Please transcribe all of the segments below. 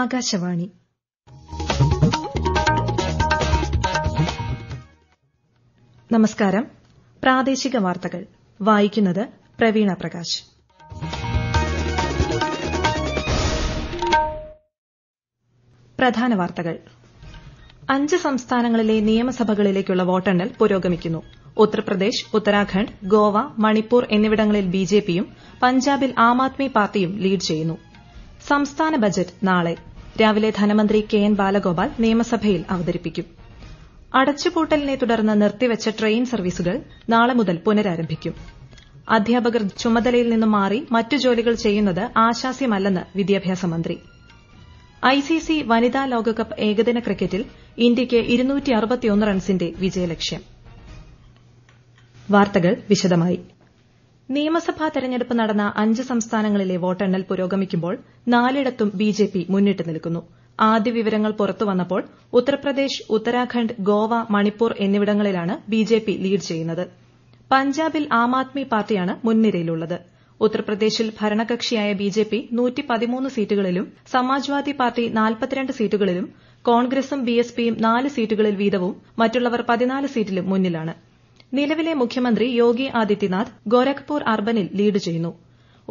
ആകാശവാണി നമസ്കാരം പ്രാദേശിക വാർത്തകൾ വായിക്കുന്നത് പ്രവീണ പ്രകാശ് പ്രധാന വാർത്തകൾ അഞ്ച് സംസ്ഥാനങ്ങളിലെ നിയമസഭകളിലേക്കുള്ള വോട്ടെണ്ണൽ പുരോഗമിക്കുന്നു ഉത്തർപ്രദേശ് ഉത്തരാഖണ്ഡ് ഗോവ മണിപ്പൂർ എന്നിവിടങ്ങളിൽ ബിജെപിയും പഞ്ചാബിൽ ആം ആദ്മി പാർട്ടിയും ലീഡ് ചെയ്യുന്നു സംസ്ഥാന ബജറ്റ് നാളെ രാവിലെ ധനമന്ത്രി കെ എൻ ബാലഗോപാൽ നിയമസഭയിൽ അവതരിപ്പിക്കും അടച്ചുപൂട്ടലിനെ തുടർന്ന് നിർത്തിവച്ച ട്രെയിൻ സർവീസുകൾ നാളെ മുതൽ പുനരാരംഭിക്കും അധ്യാപകർ ചുമതലയിൽ നിന്നും മാറി മറ്റു ജോലികൾ ചെയ്യുന്നത് ആശാസ്യമല്ലെന്ന് വിദ്യാഭ്യാസ മന്ത്രി ഐസിസി വനിതാ ലോകകപ്പ് ഏകദിന ക്രിക്കറ്റിൽ ഇന്ത്യയ്ക്ക് റൺസിന്റെ വിജയലക്ഷ്യം വാർത്തകൾ വിശദമായി നിയമസഭാ തെരഞ്ഞെടുപ്പ് നടന്ന അഞ്ച് സംസ്ഥാനങ്ങളിലെ വോട്ടെണ്ണൽ പുരോഗമിക്കുമ്പോൾ നാലിടത്തും ബിജെപി മുന്നിട്ട് നിൽക്കുന്നു ആദ്യ വിവരങ്ങൾ പുറത്തുവന്നപ്പോൾ ഉത്തർപ്രദേശ് ഉത്തരാഖണ്ഡ് ഗോവ മണിപ്പൂർ എന്നിവിടങ്ങളിലാണ് ബിജെപി ലീഡ് ചെയ്യുന്നത് പഞ്ചാബിൽ ആം ആദ്മി പാർട്ടിയാണ് മുൻനിരയിലുള്ളത് ഉത്തർപ്രദേശിൽ ഭരണകക്ഷിയായ ബിജെപി സീറ്റുകളിലും സമാജ്വാദി പാർട്ടി സീറ്റുകളിലും കോൺഗ്രസും ബിഎസ്പിയും നാല് സീറ്റുകളിൽ വീതവും മറ്റുള്ളവർ സീറ്റിലും മുന്നിലാണ് നിലവിലെ മുഖ്യമന്ത്രി യോഗി ആദിത്യനാഥ് ഗോരഖ്പൂർ അർബനിൽ ലീഡ് ചെയ്യുന്നു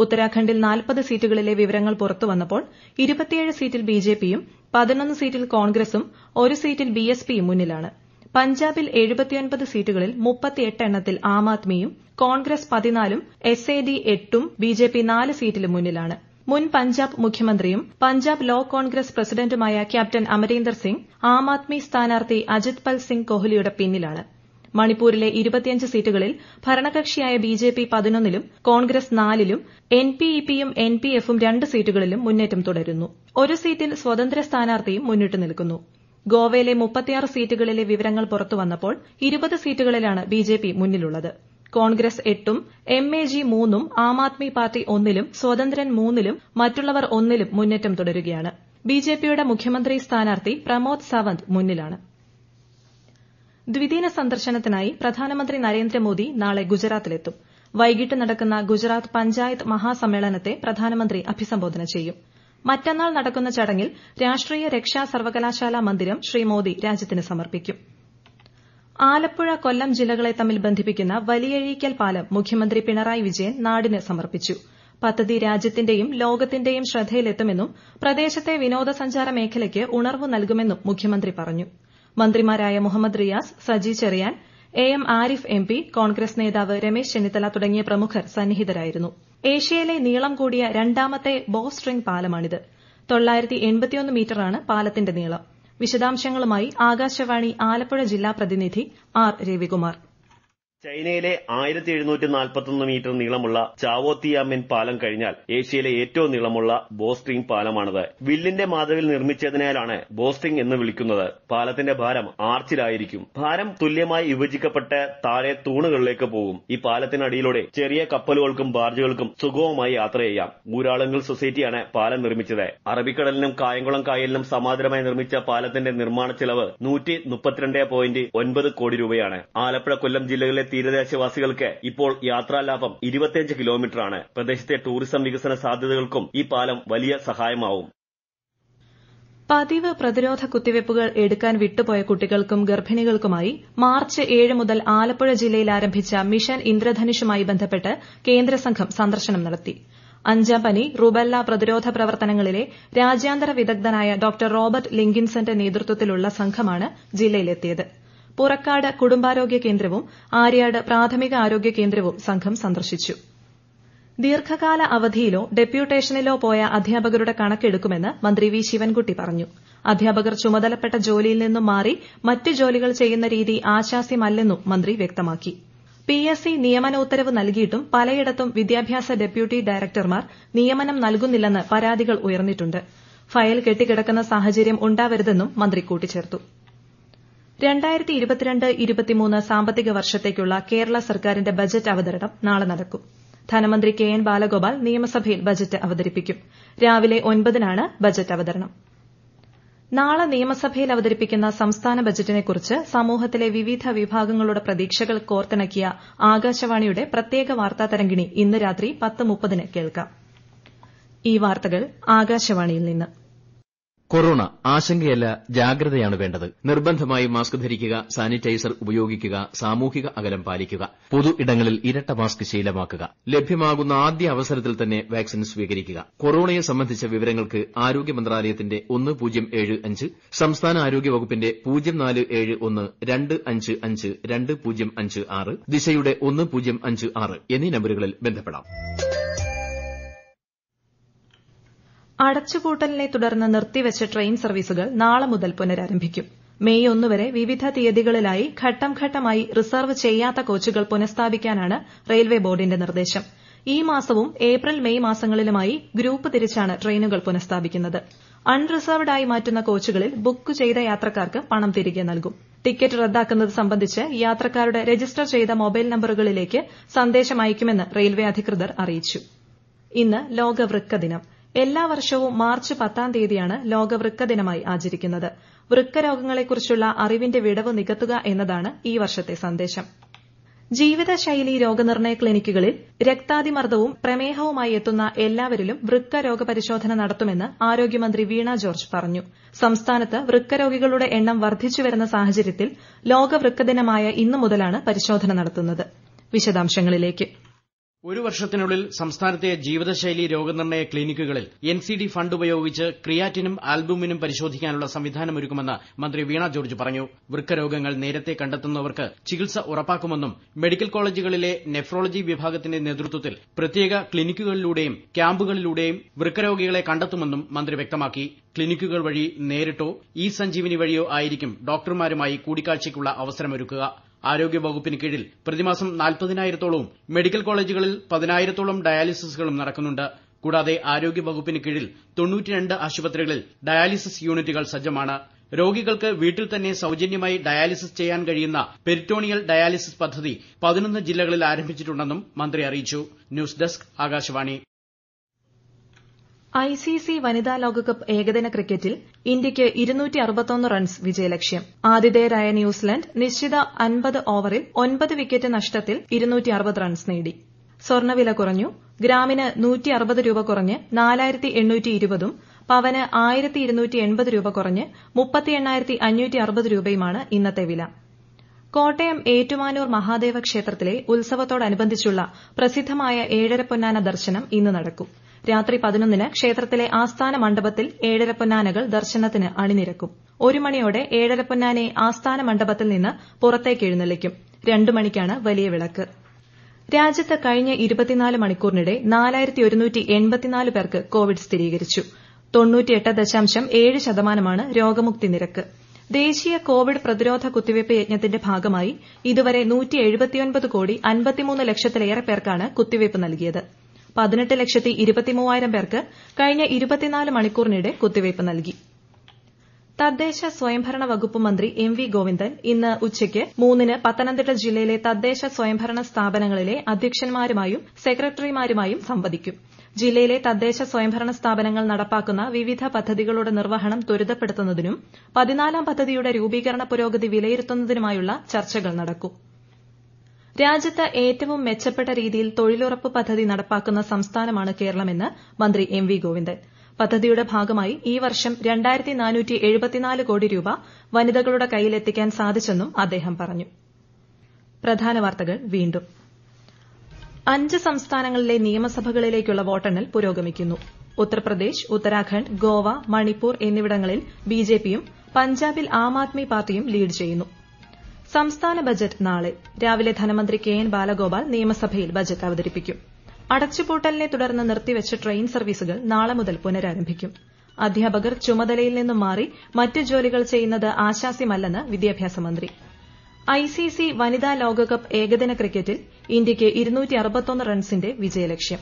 ഉത്തരാഖണ്ഡിൽ നാൽപ്പത് സീറ്റുകളിലെ വിവരങ്ങൾ പുറത്തുവന്നപ്പോൾ ഇരുപത്തിയേഴ് സീറ്റിൽ ബിജെപിയും പതിനൊന്ന് സീറ്റിൽ കോൺഗ്രസും ഒരു സീറ്റിൽ ബിഎസ്പിയും മുന്നിലാണ് പഞ്ചാബിൽ എഴുപത്തിയൊൻപത് സീറ്റുകളിൽ മുപ്പത്തിയെട്ട് എണ്ണത്തിൽ ആം ആദ്മിയും കോൺഗ്രസ് പതിനാലും എസ് എ ഡി എട്ടും ബിജെപി നാല് സീറ്റിലും മുന്നിലാണ് മുൻ പഞ്ചാബ് മുഖ്യമന്ത്രിയും പഞ്ചാബ് ലോ കോൺഗ്രസ് പ്രസിഡന്റുമായ ക്യാപ്റ്റൻ അമരീന്ദർ സിംഗ് ആം ആദ്മി സ്ഥാനാർത്ഥി അജിത് പൽ സിംഗ് കോഹ്ലിയുടെ പിന്നിലാണ് മണിപ്പൂരിലെ സീറ്റുകളിൽ ഭരണകക്ഷിയായ ബിജെപി പതിനൊന്നിലും കോൺഗ്രസ് നാലിലും എൻപിഇപിയും എൻപിഎഫും രണ്ട് സീറ്റുകളിലും മുന്നേറ്റം തുടരുന്നു ഒരു സീറ്റിൽ സ്വതന്ത്ര സ്ഥാനാർത്ഥിയും മുന്നിട്ട് നിൽക്കുന്നു ഗോവയിലെ സീറ്റുകളിലെ വിവരങ്ങൾ പുറത്തുവന്നപ്പോൾ സീറ്റുകളിലാണ് ബിജെപി മുന്നിലുള്ളത് കോൺഗ്രസ് എട്ടും എംഎജി മൂന്നും ആം ആദ്മി പാർട്ടി ഒന്നിലും സ്വതന്ത്രൻ മൂന്നിലും മറ്റുള്ളവർ ഒന്നിലും മുന്നേറ്റം തുടരുകയാണ് ബിജെപിയുടെ മുഖ്യമന്ത്രി സ്ഥാനാർത്ഥി പ്രമോദ് സാവന്ത് മുന്നിലാണ് ദ്വിദിന സന്ദർശനത്തിനായി പ്രധാനമന്ത്രി നരേന്ദ്രമോദി നാളെ ഗുജറാത്തിലെത്തും വൈകിട്ട് നടക്കുന്ന ഗുജറാത്ത് പഞ്ചായത്ത് മഹാസമ്മേളനത്തെ പ്രധാനമന്ത്രി അഭിസംബോധന ചെയ്യും മറ്റന്നാൾ നടക്കുന്ന ചടങ്ങിൽ രാഷ്ട്രീയ രക്ഷാ സർവകലാശാല മന്ദിരം ശ്രീ മോദി രാജ്യത്തിന് സമർപ്പിക്കും ആലപ്പുഴ കൊല്ലം ജില്ലകളെ തമ്മിൽ ബന്ധിപ്പിക്കുന്ന വലിയഴീക്കൽ പാലം മുഖ്യമന്ത്രി പിണറായി വിജയൻ നാടിന് സമർപ്പിച്ചു പദ്ധതി രാജ്യത്തിന്റെയും ലോകത്തിന്റെയും ശ്രദ്ധയിലെത്തുമെന്നും പ്രദേശത്തെ വിനോദസഞ്ചാര മേഖലയ്ക്ക് ഉണർവ് നൽകുമെന്നും മുഖ്യമന്ത്രി പറഞ്ഞു മന്ത്രിമാരായ Muhammad Riyas Saji Cherian A M Arif M P Congress നേതാവ് രമേശ് ചെന്നിത്തല തുടങ്ങിയ പ്രമുഖർ സന്നിഹിതരായിരുന്നു ഏഷ്യയിലെ നീളം കൂടിയ രണ്ടാമത്തെ ബോസ്ട്രിംഗ് പാലമാണിത് മീറ്ററാണ് പാലത്തിന്റെ നീളം വിശദാംശങ്ങളുമായി ആകാശവാണി ആലപ്പുഴ ജില്ലാ പ്രതിനിധി ആർ രവികുമാർ ചൈനയിലെ ആയിരത്തി എഴുന്നൂറ്റി നാൽപ്പത്തൊന്ന് മീറ്റർ നീളമുള്ള ചാവോത്തിയാമിൻ പാലം കഴിഞ്ഞാൽ ഏഷ്യയിലെ ഏറ്റവും നീളമുള്ള ബോസ്റ്റിംഗ് പാലമാണിത് വില്ലിന്റെ മാതവിൽ നിർമ്മിച്ചതിനാലാണ് ബോസ്റ്റിംഗ് എന്ന് വിളിക്കുന്നത് പാലത്തിന്റെ ഭാരം ആർച്ചിലായിരിക്കും ഭാരം തുല്യമായി വിഭജിക്കപ്പെട്ട് താഴെ തൂണുകളിലേക്ക് പോകും ഈ പാലത്തിനടിയിലൂടെ ചെറിയ കപ്പലുകൾക്കും ബാർജുകൾക്കും സുഗമമായി യാത്ര ചെയ്യാം ഊരാളുങ്കൽ സൊസൈറ്റിയാണ് പാലം നിർമ്മിച്ചത് അറബിക്കടലിനും കായംകുളം കായലിനും സമാന്തരമായി നിർമ്മിച്ച പാലത്തിന്റെ നിർമ്മാണ ചെലവ് നൂറ്റി മുപ്പത്തിരണ്ട് പോയിന്റ് ഒൻപത് കോടി രൂപയാണ് ആലപ്പുഴ കൊല്ലം ജില്ലകളിലെ തീരദേശവാസികൾക്ക് ഇപ്പോൾ യാത്രാലാഭം ഇരുപത്തിയഞ്ച് കിലോമീറ്ററാണ് പ്രദേശത്തെ ടൂറിസം വികസന സാധ്യതകൾക്കും ഈ പാലം വലിയ സഹായമാവും പതിവ് പ്രതിരോധ കുത്തിവയ്പ്പുകൾ എടുക്കാൻ വിട്ടുപോയ കുട്ടികൾക്കും ഗർഭിണികൾക്കുമായി മാർച്ച് ഏഴ് മുതൽ ആലപ്പുഴ ജില്ലയിൽ ആരംഭിച്ച മിഷൻ ഇന്ദ്രധനുഷുമായി ബന്ധപ്പെട്ട് കേന്ദ്ര സംഘം സന്ദർശനം നടത്തി അഞ്ചാം പനി റുബെല്ല പ്രതിരോധ പ്രവർത്തനങ്ങളിലെ രാജ്യാന്തര വിദഗ്ധനായ ഡോ റോബർട്ട് ലിങ്കിൻസന്റെ നേതൃത്വത്തിലുള്ള സംഘമാണ് ജില്ലയിലെത്തിയത് പുറക്കാട് കുടുംബാരോഗ്യ കേന്ദ്രവും ആര്യാട് പ്രാഥമിക ആരോഗ്യ കേന്ദ്രവും സംഘം സന്ദർശിച്ചു ദീർഘകാല അവധിയിലോ ഡെപ്യൂട്ടേഷനിലോ പോയ അധ്യാപകരുടെ കണക്കെടുക്കുമെന്ന് മന്ത്രി വി ശിവൻകുട്ടി പറഞ്ഞു അധ്യാപകർ ചുമതലപ്പെട്ട ജോലിയിൽ നിന്നും മാറി മറ്റ് ജോലികൾ ചെയ്യുന്ന രീതി ആശാസ്യമല്ലെന്നും മന്ത്രി വ്യക്തമാക്കി പി എസ് സി നിയമന ഉത്തരവ് നൽകിയിട്ടും പലയിടത്തും വിദ്യാഭ്യാസ ഡെപ്യൂട്ടി ഡയറക്ടർമാർ നിയമനം നൽകുന്നില്ലെന്ന് പരാതികൾ ഉയർന്നിട്ടുണ്ട് ഫയൽ കെട്ടിക്കിടക്കുന്ന സാഹചര്യം ഉണ്ടാവരുതെന്നും മന്ത്രി കൂട്ടിച്ചേർത്തു സാമ്പത്തിക വർഷത്തേക്കുള്ള കേരള സർക്കാരിന്റെ ബജറ്റ് അവതരണം നാളെ നടക്കും ധനമന്ത്രി കെ എൻ ബാലഗോപാൽ നിയമസഭയിൽ ബജറ്റ് അവതരിപ്പിക്കും രാവിലെ ഒൻപതിനാണ് ബജറ്റ് അവതരണം നാളെ നിയമസഭയിൽ അവതരിപ്പിക്കുന്ന സംസ്ഥാന ബജറ്റിനെക്കുറിച്ച് സമൂഹത്തിലെ വിവിധ വിഭാഗങ്ങളുടെ പ്രതീക്ഷകൾ കോർത്തിണക്കിയ ആകാശവാണിയുടെ പ്രത്യേക വാർത്താ തരംഗിണി ഇന്ന് രാത്രി പത്ത് മുപ്പതിന് കേൾക്കാം കൊറോണ ആശങ്കയല്ല ജാഗ്രതയാണ് വേണ്ടത് നിർബന്ധമായി മാസ്ക് ധരിക്കുക സാനിറ്റൈസർ ഉപയോഗിക്കുക സാമൂഹിക അകലം പാലിക്കുക പൊതു ഇടങ്ങളിൽ ഇരട്ട മാസ്ക് ശീലമാക്കുക ലഭ്യമാകുന്ന ആദ്യ അവസരത്തിൽ തന്നെ വാക്സിൻ സ്വീകരിക്കുക കൊറോണയെ സംബന്ധിച്ച വിവരങ്ങൾക്ക് ആരോഗ്യ മന്ത്രാലയത്തിന്റെ സംസ്ഥാന ആരോഗ്യ വകുപ്പിന്റെ ദിശയുടെ എന്നീ നമ്പരുകളിൽ ബന്ധപ്പെടാം അടച്ചുപൂട്ടലിനെ തുടർന്ന് നിർത്തിവച്ച ട്രെയിൻ സർവീസുകൾ നാളെ മുതൽ പുനരാരംഭിക്കും മെയ് ഒന്ന് വരെ വിവിധ തീയതികളിലായി ഘട്ടം ഘട്ടമായി റിസർവ് ചെയ്യാത്ത കോച്ചുകൾ പുനഃസ്ഥാപിക്കാനാണ് റെയിൽവേ ബോർഡിന്റെ നിർദ്ദേശം ഈ മാസവും ഏപ്രിൽ മെയ് മാസങ്ങളിലുമായി ഗ്രൂപ്പ് തിരിച്ചാണ് ട്രെയിനുകൾ പുനഃസ്ഥാപിക്കുന്നത് അൺറിസർവ്ഡായി മാറ്റുന്ന കോച്ചുകളിൽ ബുക്ക് ചെയ്ത യാത്രക്കാർക്ക് പണം തിരികെ നൽകും ടിക്കറ്റ് റദ്ദാക്കുന്നത് സംബന്ധിച്ച് യാത്രക്കാരുടെ രജിസ്റ്റർ ചെയ്ത മൊബൈൽ നമ്പറുകളിലേക്ക് സന്ദേശം അയക്കുമെന്ന് റെയിൽവേ അധികൃതർ അറിയിച്ചു ഇന്ന് ലോക വൃക്ക ദിനം എല്ലാ വർഷവും മാർച്ച് പത്താം തീയതിയാണ് ലോക വൃക്ക ദിനമായി ആചരിക്കുന്നത് വൃക്ക രോഗങ്ങളെക്കുറിച്ചുള്ള അറിവിന്റെ വിടവ് നികത്തുക എന്നതാണ് ഈ വർഷത്തെ സന്ദേശം ജീവിതശൈലി രോഗനിർണയ ക്ലിനിക്കുകളിൽ രക്താതിമർദ്ദവും പ്രമേഹവുമായി എത്തുന്ന എല്ലാവരിലും വൃക്ക രോഗപരിശോധന നടത്തുമെന്ന് ആരോഗ്യമന്ത്രി വീണ ജോർജ് പറഞ്ഞു സംസ്ഥാനത്ത് വൃക്ക രോഗികളുടെ എണ്ണം വർദ്ധിച്ചുവരുന്ന സാഹചര്യത്തിൽ ലോക വൃക്ക ദിനമായ ഇന്നു മുതലാണ് പരിശോധന നടത്തുന്നത് ഒരു വർഷത്തിനുള്ളിൽ സംസ്ഥാനത്തെ ജീവിതശൈലീ രോഗനിർണയ ക്ലിനിക്കുകളിൽ എൻസിഡി ഫണ്ട് ഉപയോഗിച്ച് ക്രിയാറ്റിനും ആൽബുമിനും പരിശോധിക്കാനുള്ള സംവിധാനമൊരുക്കുമെന്ന് മന്ത്രി വീണ ജോർജ് പറഞ്ഞു വൃക്കരോഗങ്ങൾ നേരത്തെ കണ്ടെത്തുന്നവർക്ക് ചികിത്സ ഉറപ്പാക്കുമെന്നും മെഡിക്കൽ കോളേജുകളിലെ നെഫ്രോളജി വിഭാഗത്തിന്റെ നേതൃത്വത്തിൽ പ്രത്യേക ക്ലിനിക്കുകളിലൂടെയും ക്യാമ്പുകളിലൂടെയും വൃക്കരോഗികളെ കണ്ടെത്തുമെന്നും മന്ത്രി വ്യക്തമാക്കി ക്ലിനിക്കുകൾ വഴി നേരിട്ടോ ഇ സഞ്ജീവനി വഴിയോ ആയിരിക്കും ഡോക്ടർമാരുമായി കൂടിക്കാഴ്ചയ്ക്കുള്ള അവസരമൊരുക്കുക ആരോഗ്യവകുപ്പിന് കീഴിൽ പ്രതിമാസം നാൽപ്പതിനായിരത്തോളവും മെഡിക്കൽ കോളേജുകളിൽ പതിനായിരത്തോളം ഡയാലിസിസുകളും നടക്കുന്നുണ്ട് കൂടാതെ ആരോഗ്യവകുപ്പിന് കീഴിൽ ആശുപത്രികളിൽ ഡയാലിസിസ് യൂണിറ്റുകൾ സജ്ജമാണ് രോഗികൾക്ക് വീട്ടിൽ തന്നെ സൌജന്യമായി ഡയാലിസിസ് ചെയ്യാൻ കഴിയുന്ന പെരിറ്റോണിയൽ ഡയാലിസിസ് പദ്ധതി ജില്ലകളിൽ ആരംഭിച്ചിട്ടുണ്ടെന്നും മന്ത്രി അറിയിച്ചു news desk Akashvani I C C വനിതാ ലോകകപ്പ് ഏകദിന ക്രിക്കറ്റിൽ ഇന്ത്യയ്ക്ക് റൺസ് വിജയലക്ഷ്യം ആതിഥേയരായ ന്യൂസിലന്റ് നിശ്ചിത അൻപത് ഓവറിൽ ഒൻപത് വിക്കറ്റ് നഷ്ടത്തിൽ റൺസ് നേടി സ്വർണ്ണവില കുറഞ്ഞു ഗ്രാമിന് രൂപ കുറഞ്ഞ് ഉം പവന് രൂപ കുറഞ്ഞ് രൂപയുമാണ് ഇന്നത്തെ വില കോട്ടയം ഏറ്റുമാനൂർ മഹാദേവ ക്ഷേത്രത്തിലെ ഉത്സവത്തോടനുബന്ധിച്ചുള്ള പ്രസിദ്ധമായ പൊന്നാന ദർശനം ഇന്ന് നടക്കും രാത്രി പതിനൊന്നിന് ക്ഷേത്രത്തിലെ ആസ്ഥാന മണ്ഡപത്തിൽ ഏഴരപ്പൊന്നാനകൾ ദർശനത്തിന് അണിനിരക്കും ഒരു മണിയോടെ ഏഴരപ്പൊന്നാനയെ ആസ്ഥാന മണ്ഡപത്തിൽ നിന്ന് പുറത്തേക്ക് എഴുന്നള്ളിക്കും രണ്ടു മണിക്കാണ് വലിയ വിളക്ക് രാജ്യത്ത് കഴിഞ്ഞ ഇരുപത്തിനാല് മണിക്കൂറിനിടെ പേർക്ക് കോവിഡ് സ്ഥിരീകരിച്ചു ശതമാനമാണ് രോഗമുക്തി നിരക്ക് ദേശീയ കോവിഡ് പ്രതിരോധ കുത്തിവയ്പ് യജ്ഞത്തിന്റെ ഭാഗമായി ഇതുവരെ കോടി ലക്ഷത്തിലേറെ പേർക്കാണ് കുത്തിവയ്പ് നൽകിയത് പതിനെട്ട് ലക്ഷത്തി ഇരുപത്തിമൂവായിരം പേർക്ക് കഴിഞ്ഞ ഇരുപത്തിനാല് മണിക്കൂറിനിടെ കുത്തിവയ്പ് നൽകി തദ്ദേശ സ്വയംഭരണ വകുപ്പ് മന്ത്രി എം വി ഗോവിന്ദൻ ഇന്ന് ഉച്ചയ്ക്ക് മൂന്നിന് പത്തനംതിട്ട ജില്ലയിലെ തദ്ദേശ സ്വയംഭരണ സ്ഥാപനങ്ങളിലെ അധ്യക്ഷന്മാരുമായും സെക്രട്ടറിമാരുമായും സംവദിക്കും ജില്ലയിലെ തദ്ദേശ സ്വയംഭരണ സ്ഥാപനങ്ങൾ നടപ്പാക്കുന്ന വിവിധ പദ്ധതികളുടെ നിർവ്വഹണം ത്വരിതപ്പെടുത്തുന്നതിനും പതിനാലാം പദ്ധതിയുടെ രൂപീകരണ പുരോഗതി വിലയിരുത്തുന്നതിനുമായുള്ള ചർച്ചകൾ നടക്കും രാജ്യത്ത് ഏറ്റവും മെച്ചപ്പെട്ട രീതിയിൽ തൊഴിലുറപ്പ് പദ്ധതി നടപ്പാക്കുന്ന സംസ്ഥാനമാണ് കേരളമെന്ന് മന്ത്രി എം വി ഗോവിന്ദൻ പദ്ധതിയുടെ ഭാഗമായി ഈ വർഷം കോടി രൂപ വനിതകളുടെ കൈയിലെത്തിക്കാൻ സാധിച്ചെന്നും അദ്ദേഹം പറഞ്ഞു അഞ്ച് സംസ്ഥാനങ്ങളിലെ നിയമസഭകളിലേക്കുള്ള വോട്ടെണ്ണൽ പുരോഗമിക്കുന്നു ഉത്തർപ്രദേശ് ഉത്തരാഖണ്ഡ് ഗോവ മണിപ്പൂർ എന്നിവിടങ്ങളിൽ ബിജെപിയും പഞ്ചാബിൽ ആം ആദ്മി പാർട്ടിയും ലീഡ് ചെയ്യുന്നു സംസ്ഥാന ബജറ്റ് നാളെ രാവിലെ ധനമന്ത്രി കെ എൻ ബാലഗോപാൽ നിയമസഭയിൽ ബജറ്റ് അവതരിപ്പിക്കും അടച്ചുപൂട്ടലിനെ തുടർന്ന് നിർത്തിവച്ച ട്രെയിൻ സർവീസുകൾ നാളെ മുതൽ പുനരാരംഭിക്കും അധ്യാപകർ ചുമതലയിൽ നിന്നും മാറി മറ്റ് ജോലികൾ ചെയ്യുന്നത് ആശാസ്യമല്ലെന്ന് വിദ്യാഭ്യാസ മന്ത്രി ഐസിസി വനിതാ ലോകകപ്പ് ഏകദിന ക്രിക്കറ്റിൽ ഇന്ത്യയ്ക്ക് റൺസിന്റെ വിജയലക്ഷ്യം